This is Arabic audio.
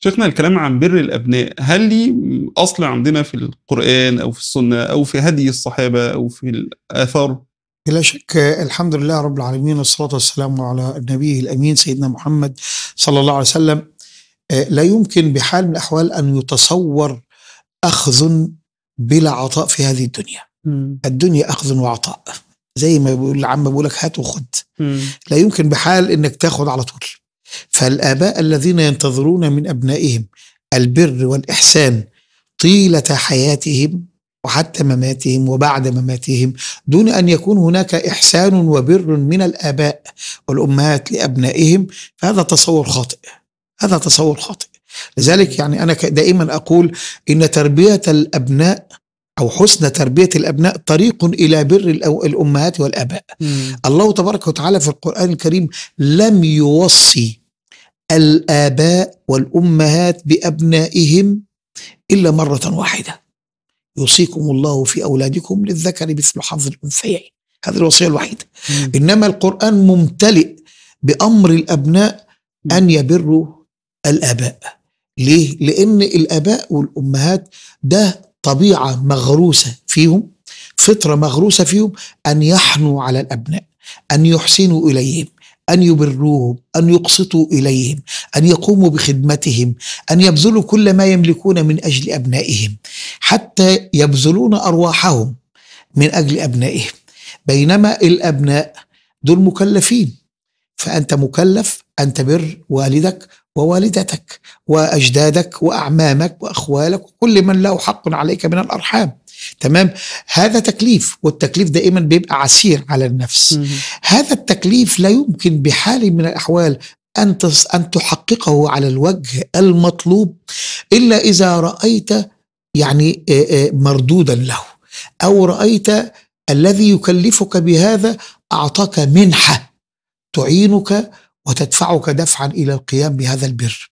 شيخنا الكلام عن بر الابناء هل لي اصل عندنا في القران او في السنه او في هدي الصحابه او في الاثار بلا شك الحمد لله رب العالمين والصلاه والسلام على النبي الامين سيدنا محمد صلى الله عليه وسلم آه، لا يمكن بحال من الاحوال ان يتصور اخذ بلا عطاء في هذه الدنيا الدنيا اخذ وعطاء زي ما بيقول العم بيقول لك هات وخد لا يمكن بحال انك تاخد على طول فالآباء الذين ينتظرون من أبنائهم البر والإحسان طيلة حياتهم وحتى مماتهم وبعد مماتهم دون أن يكون هناك إحسان وبر من الآباء والأمهات لأبنائهم فهذا تصور خاطئ هذا تصور خاطئ لذلك يعني أنا دائما أقول إن تربية الأبناء أو حسن تربية الأبناء طريق إلى بر الأمهات والآباء مم. الله تبارك وتعالى في القرآن الكريم لم يوصي الآباء والأمهات بأبنائهم إلا مرة واحدة يوصيكم الله في أولادكم للذكر مثل حظ الأنثيين هذه الوصية الوحيدة مم. إنما القرآن ممتلئ بأمر الأبناء أن يبروا الآباء ليه؟ لأن الآباء والأمهات ده طبيعه مغروسه فيهم فطره مغروسه فيهم ان يحنوا على الابناء ان يحسنوا اليهم أن يبروهم أن يقسطوا إليهم أن يقوموا بخدمتهم أن يبذلوا كل ما يملكون من أجل أبنائهم حتى يبذلون أرواحهم من أجل أبنائهم بينما الأبناء دول مكلفين فأنت مكلف أن تبر والدك ووالدتك وأجدادك وأعمامك وأخوالك وكل من له حق عليك من الأرحام تمام هذا تكليف والتكليف دائما بيبقى عسير على النفس م- هذا التكليف لا يمكن بحال من الأحوال أن أن تحققه على الوجه المطلوب إلا إذا رأيت يعني مردودا له أو رأيت الذي يكلفك بهذا أعطاك منحة تعينك وتدفعك دفعا إلى القيام بهذا البر